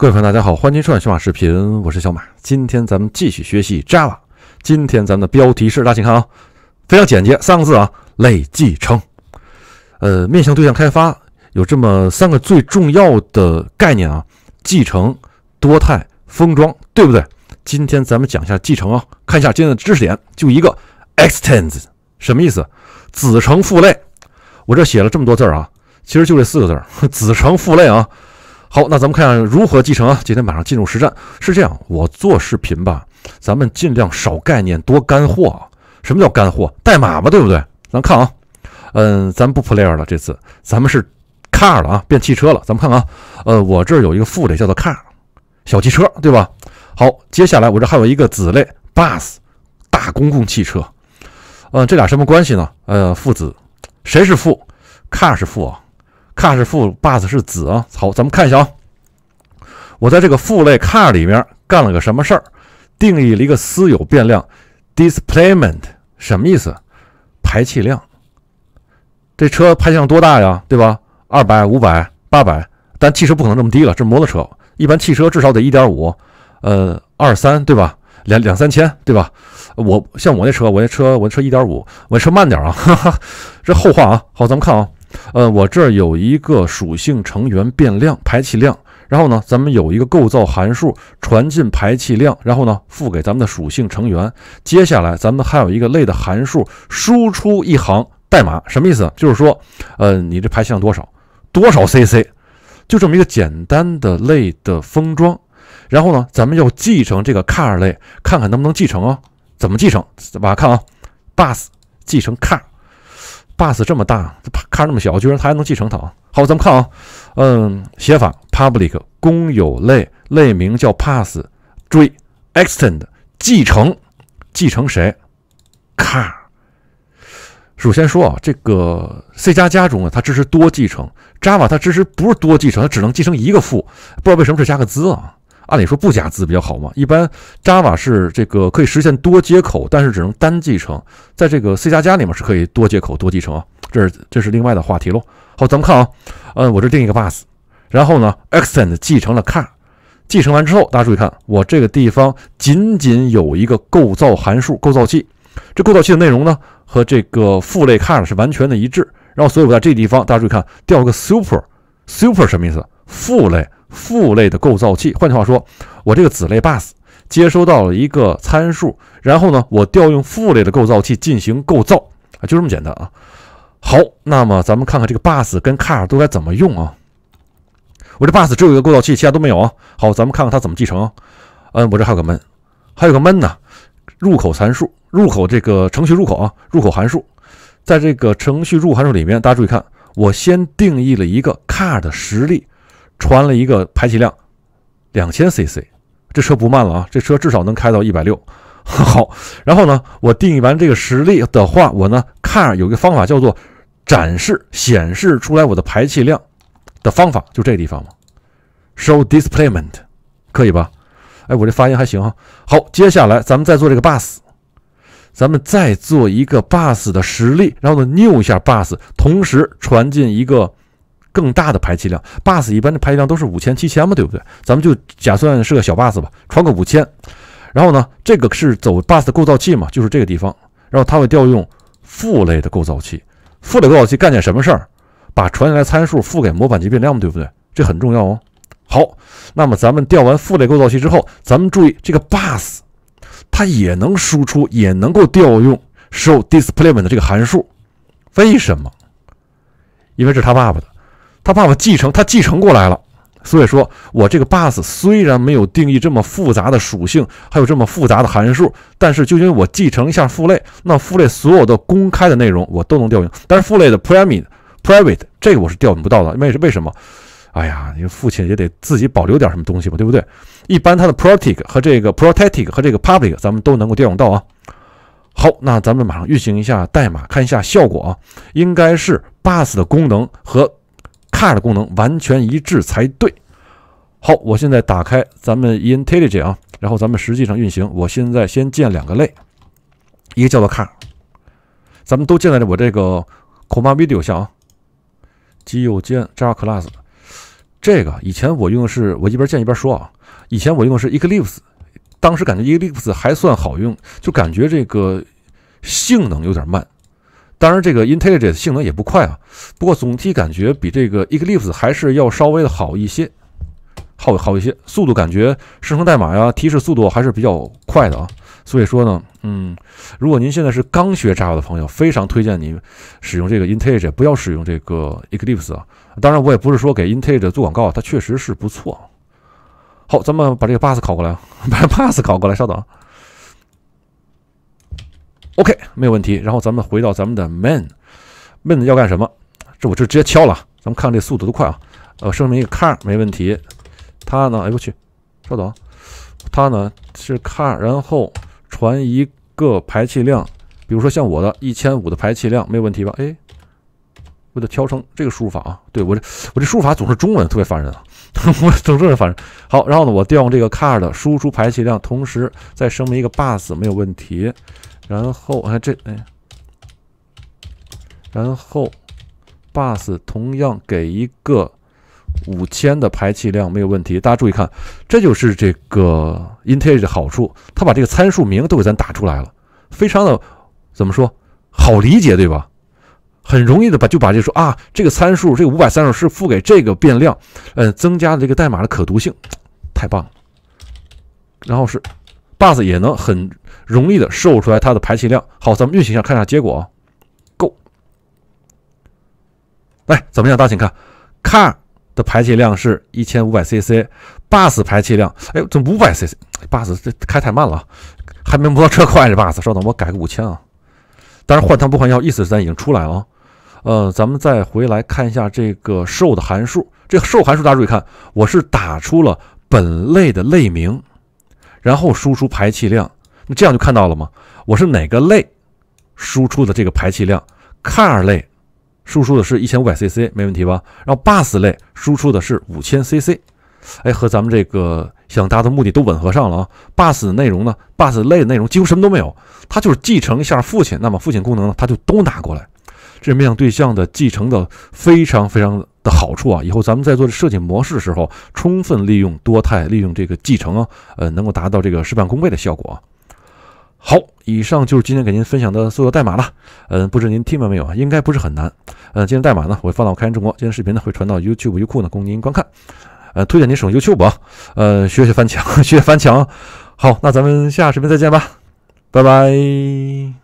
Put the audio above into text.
各位朋友，大家好，欢迎收看小马视频，我是小马。今天咱们继续学习 Java。今天咱们的标题是，大家请看啊，非常简洁，三个字啊，类继承。呃，面向对象开发有这么三个最重要的概念啊，继承、多态、封装，对不对？今天咱们讲一下继承啊，看一下今天的知识点，就一个 extends，什么意思？子承父类。我这写了这么多字啊，其实就这四个字儿，子承父类啊。好，那咱们看看如何继承啊？今天马上进入实战是这样，我做视频吧，咱们尽量少概念多干货啊。什么叫干货？代码吧，对不对？咱看啊，嗯，咱不 player 了，这次咱们是 car 了啊，变汽车了。咱们看看啊，呃，我这儿有一个父类叫做 car 小汽车，对吧？好，接下来我这还有一个子类 bus 大公共汽车。嗯，这俩什么关系呢？呃，父子，谁是父？car 是父啊。Car 是父 b u s 是子啊。好，咱们看一下啊。我在这个父类 Car 里面干了个什么事儿？定义了一个私有变量 Displacement，什么意思？排气量。这车排气量多大呀？对吧？二百、五百、八百，但汽车不可能这么低了，这是摩托车。一般汽车至少得一点五，呃，二三对吧？两两三千对吧？我像我那车，我那车，我那车一点五，我那车慢点啊。哈哈，这后话啊。好，咱们看啊。呃，我这儿有一个属性成员变量排气量，然后呢，咱们有一个构造函数传进排气量，然后呢付给咱们的属性成员。接下来咱们还有一个类的函数输出一行代码，什么意思？就是说，呃，你这排气量多少多少 cc，就这么一个简单的类的封装。然后呢，咱们要继承这个 car 类，看看能不能继承啊？怎么继承？往下看啊，bus 继承 car。b a s s 这么大，car 那么小，居然它还能继承它。好，咱们看啊，嗯，写法 public 公有类，类名叫 p a s s 注意 extend 继承，继承谁？car。首先说啊，这个 C 加加中啊，它支持多继承；Java 它支持不是多继承，它只能继承一个父。不知道为什么是加个子啊。按理说不加字比较好嘛。一般 Java 是这个可以实现多接口，但是只能单继承。在这个 C 加加里面是可以多接口多继承，啊。这是这是另外的话题喽。好，咱们看啊，嗯，我这定一个 Bus，然后呢，extend 继承了 Car，继承完之后，大家注意看，我这个地方仅仅有一个构造函数构造器，这构造器的内容呢和这个父类 Car 是完全的一致。然后所以我在这地方大家注意看，调个 super，super 什么意思？父类。父类的构造器，换句话说，我这个子类 bus 接收到了一个参数，然后呢，我调用父类的构造器进行构造啊，就这么简单啊。好，那么咱们看看这个 bus 跟 car 都该怎么用啊？我这 bus 只有一个构造器，其他都没有啊。好，咱们看看它怎么继承。啊。嗯，我这还有个门，还有个门呢。入口参数，入口这个程序入口啊，入口函数，在这个程序入函数里面，大家注意看，我先定义了一个 car 的实例。传了一个排气量两千 CC，这车不慢了啊！这车至少能开到一百六。好，然后呢，我定义完这个实例的话，我呢看有一个方法叫做展示，显示出来我的排气量的方法，就这地方嘛，show displayment，可以吧？哎，我这发音还行啊。好，接下来咱们再做这个 bus，咱们再做一个 bus 的实例，然后呢 new 一下 bus，同时传进一个。更大的排气量，bus 一般的排气量都是五千、七千嘛，对不对？咱们就假算是个小 bus 吧，传个五千。然后呢，这个是走 bus 的构造器嘛，就是这个地方。然后它会调用父类的构造器。父类构造器干点什么事儿？把传下来参数赋给模板级变量嘛，对不对？这很重要哦。好，那么咱们调完父类构造器之后，咱们注意这个 bus，它也能输出，也能够调用 show display 的这个函数。为什么？因为是他爸爸的。他爸爸继承，他继承过来了，所以说，我这个 bus 虽然没有定义这么复杂的属性，还有这么复杂的函数，但是，就因为我继承一下父类，那父类所有的公开的内容我都能调用，但是父类的 private private 这个我是调用不到的，因为是为什么？哎呀，你父亲也得自己保留点什么东西吧，对不对？一般它的 p r o t i c 和这个 p r o t e c t 和这个 public，咱们都能够调用到啊。好，那咱们马上运行一下代码，看一下效果啊，应该是 bus 的功能和。c a r 的功能完全一致才对。好，我现在打开咱们 IntelliJ 啊，然后咱们实际上运行。我现在先建两个类，一个叫做 Car，咱们都建在这我这个 com video 下啊。右键 Java Class，这个以前我用的是我一边建一边说啊，以前我用的是 Eclipse，当时感觉 Eclipse 还算好用，就感觉这个性能有点慢。当然，这个 IntelliJ 的性能也不快啊，不过总体感觉比这个 Eclipse 还是要稍微的好一些，好好一些，速度感觉生成代码呀、提示速度还是比较快的啊。所以说呢，嗯，如果您现在是刚学 Java 的朋友，非常推荐你使用这个 IntelliJ，不要使用这个 Eclipse 啊。当然，我也不是说给 IntelliJ 做广告，它确实是不错。好，咱们把这个 b a s 考过来，把 b a s 考过来，稍等。OK，没有问题。然后咱们回到咱们的 main，main 要干什么？这我就直接敲了。咱们看这速度都快啊！呃，声明一个 car 没问题。它呢？哎我去，稍等。它呢是 car，然后传一个排气量，比如说像我的一千五的排气量没有问题吧？哎，我得调成这个输入法啊。对我这我这输入法总是中文，特别烦人啊！我总是烦人。好，然后呢，我调用这个 car 的输出排气量，同时再声明一个 bus 没有问题。然后哎这哎，然后 bus 同样给一个五千的排气量没有问题。大家注意看，这就是这个 integer 的好处，它把这个参数名都给咱打出来了，非常的怎么说好理解对吧？很容易的把就把这说啊这个参数这个五百三十是付给这个变量，嗯，增加了这个代码的可读性，太棒了。然后是。Bus 也能很容易的售出来它的排气量。好，咱们运行一下，看一下结果。Go，来，怎么样，大家请看，Car 的排气量是 1500CC，Bus 排气量，哎，怎么 500CC？Bus 这开太慢了还没摩托车快。这 Bus，稍等，我改个五千啊。但是换汤不换药，意思咱已经出来了。呃，咱们再回来看一下这个 show 的函数，这个 show 函数，大家注意看，我是打出了本类的类名。然后输出排气量，那这样就看到了吗？我是哪个类输出的这个排气量？Car 类输出的是一千五百 CC，没问题吧？然后 Bus 类输出的是五千 CC，哎，和咱们这个想达的目的都吻合上了啊。Bus 内容呢，Bus 类的内容几乎什么都没有，它就是继承一下父亲，那么父亲功能呢，它就都拿过来。这面向对象的继承的非常非常的好处啊！以后咱们在做这设计模式的时候，充分利用多态，利用这个继承啊，呃，能够达到这个事半功倍的效果啊。好，以上就是今天给您分享的所有代码了。嗯，不知您听明白没有啊？应该不是很难。呃，今天代码呢，我会放到开源中国。今天视频呢，会传到 YouTube、优酷呢，供您观看。呃，推荐您使用 YouTube 啊。呃，学学翻墙，学学翻墙。好，那咱们下视频再见吧，拜拜。